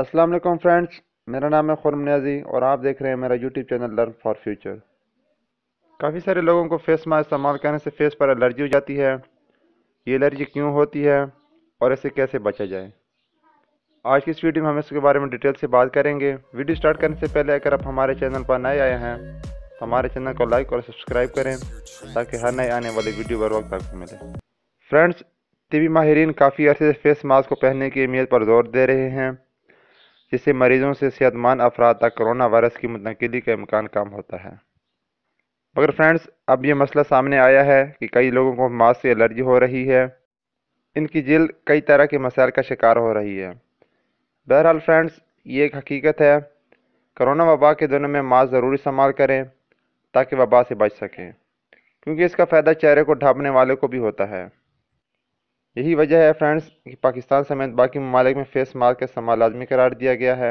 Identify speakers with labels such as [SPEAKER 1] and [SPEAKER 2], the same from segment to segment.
[SPEAKER 1] अस्सलाम वालेकुम फ्रेंड्स मेरा नाम है खुरम न्याजी और आप देख रहे हैं मेरा YouTube channel learn for future काफ़ी सारे लोगों को फेस मास्क इस्तेमाल करने से फेस पर एलर्जी हो जाती है ये एलर्जी क्यों होती है और इससे कैसे बचा जाए आज की इस वीडियो में हम इसके बारे में डिटेल से बात करेंगे वीडियो स्टार्ट करने से पहले अगर आप हमारे चैनल पर नए आए हैं तो हमारे चैनल को लाइक और सब्सक्राइब करें ताकि हर नए आने वाली वीडियो बर वक्त आपको मिले फ्रेंड्स टीवी माहरीन काफ़ी अर्से फेस मास्क को पहनने की अहमियत पर जोर दे रहे हैं जिससे मरीजों से सेहतमंद अफराद तक कोरोना वायरस की मुंतकली का इम्कान कम होता है मगर फ्रेंड्स अब ये मसला सामने आया है कि कई लोगों को मास्क से एलर्जी हो रही है इनकी जल्द कई तरह के मसाइल का शिकार हो रही है बहरहाल फ्रेंड्स ये एक हकीकत है करोना वबा के दिनों में मास्क ज़रूर इस्तेमाल करें ताकि वबा से बच सकें क्योंकि इसका फ़ायदा चेहरे को ढाँपने वाले को भी होता है यही वजह है फ्रेंड्स कि पाकिस्तान समेत बाकी ममालिक में फेस मास्क का इस्तेमाल लाजमी करार दिया गया है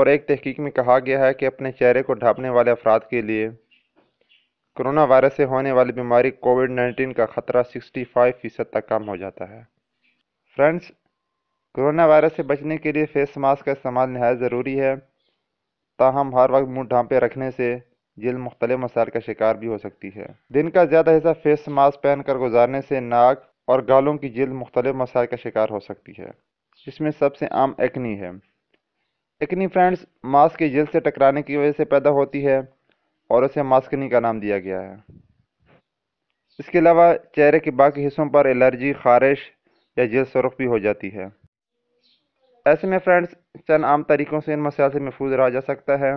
[SPEAKER 1] और एक तहकीक में कहा गया है कि अपने चेहरे को ढांपने वाले अफराद के लिए कोरोना वायरस से होने वाली बीमारी कोविड नाइन्टीन का ख़तरा सिक्सटी फाइव फ़ीसद तक कम हो जाता है फ्रेंड्स कोरोना वायरस से बचने के लिए फेस मास्क का इस्तेमाल नहायत ज़रूरी है ताहम हर वक्त मुँह ढांपे रखने से जल्द मुख्तलिफ मसाइल का शिकार भी हो सकती है दिन का ज़्यादा हिस्सा फेस मास्क पहन कर गुजारने से नाक और गालों की जल्द मुख्तलि मसाइल का शिकार हो सकती है जिसमें सबसे आम एक्नी है एक्नी फ्रेंड्स मास्क की जल्द से टकराने की वजह से पैदा होती है और उसे मास्कनी का नाम दिया गया है इसके अलावा चेहरे के बाकी हिस्सों पर एलर्जी खारिश या जल्द सुरख भी हो जाती है ऐसे में फ्रेंड्स चंद आम तरीक़ों से इन मसाइल से महफूज रहा जा सकता है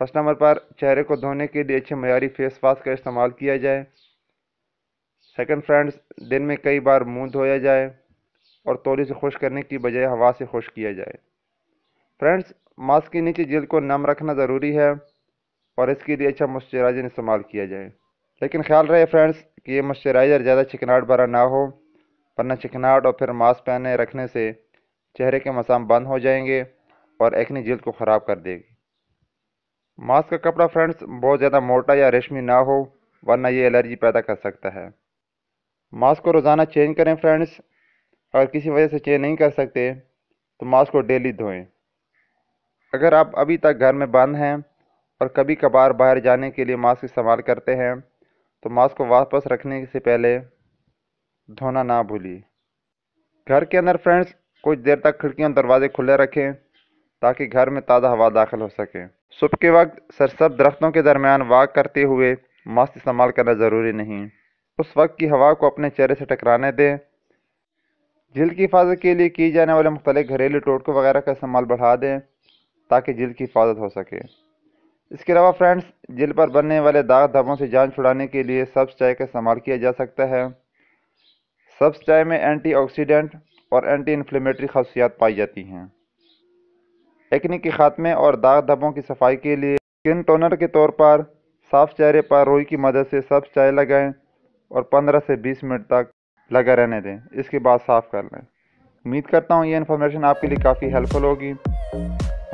[SPEAKER 1] फर्स्ट नंबर पर चेहरे को धोने के लिए अच्छे मैारी फेस वाश का इस्तेमाल किया जाए सेकंड फ्रेंड्स दिन में कई बार मुंह धोया जाए और तोली से खुश करने की बजाय हवा से खुश किया जाए फ्रेंड्स मास्क के नीचे जल्द को नम रखना ज़रूरी है और इसके लिए अच्छा मॉइस्चराइजर इस्तेमाल किया जाए लेकिन ख्याल रहे फ्रेंड्स कि ये मॉइस्चराइज़र ज़्यादा चिकनाहट भरा ना हो वरना चिकनाहट और फिर मास्क पहने रखने से चेहरे के मसाम बंद हो जाएंगे और एक्ने जल्द को ख़राब कर देगी मास्क का कपड़ा फ्रेंड्स बहुत ज़्यादा मोटा या रेशमी ना हो वरना ये एलर्जी पैदा कर सकता है मास्क को रोज़ाना चेंज करें फ्रेंड्स अगर किसी वजह से चेंज नहीं कर सकते तो मास्क को डेली धोएं अगर आप अभी तक घर में बंद हैं और कभी कभार बाहर जाने के लिए मास्क इस्तेमाल करते हैं तो मास्क को वापस रखने से पहले धोना ना भूलिए घर के अंदर फ्रेंड्स कुछ देर तक खिड़कियां दरवाजे खुले रखें ताकि घर में ताज़ा हवा दाखिल हो सके सुबह के वक्त सरसब दरख्तों के दरमियान वाक करते हुए मास्क इस्तेमाल करना ज़रूरी नहीं उस वक्त की हवा को अपने चेहरे से टकराने दें जल्द की हिफाजत के लिए की जाने वाले मुख्तलि घरेलू टोटकों वगैरह का इस्तेमाल बढ़ा दें ताकि जल्द की हिफाजत हो सके इसके अलावा फ्रेंड्स जल्द पर बनने वाले दाग धब्बों से जान छुड़ाने के लिए सब्ज चाय का इस्तेमाल किया जा सकता है सब्ज चाय में एंटीऑक्सीडेंट और एंटी इन्फ्लेमेटरी खासियत पाई जाती हैं एक्ने के खात्मे और दाग धब्बों की सफाई के लिए स्किन टोनर के तौर पर साफ चेहरे पर रोई की मदद से सब्ज चाय लगाएं और 15 से 20 मिनट तक लगा रहने दें इसके बाद साफ़ कर लें उम्मीद करता हूँ ये इन्फॉर्मेशन आपके लिए काफ़ी हेल्पफुल होगी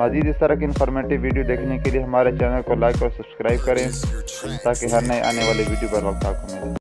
[SPEAKER 1] मज़ीद इस तरह की इन्फॉर्मेटिव वीडियो देखने के लिए हमारे चैनल को लाइक और सब्सक्राइब करें ताकि हर नए आने वाले वीडियो पर वक्त आपको मिले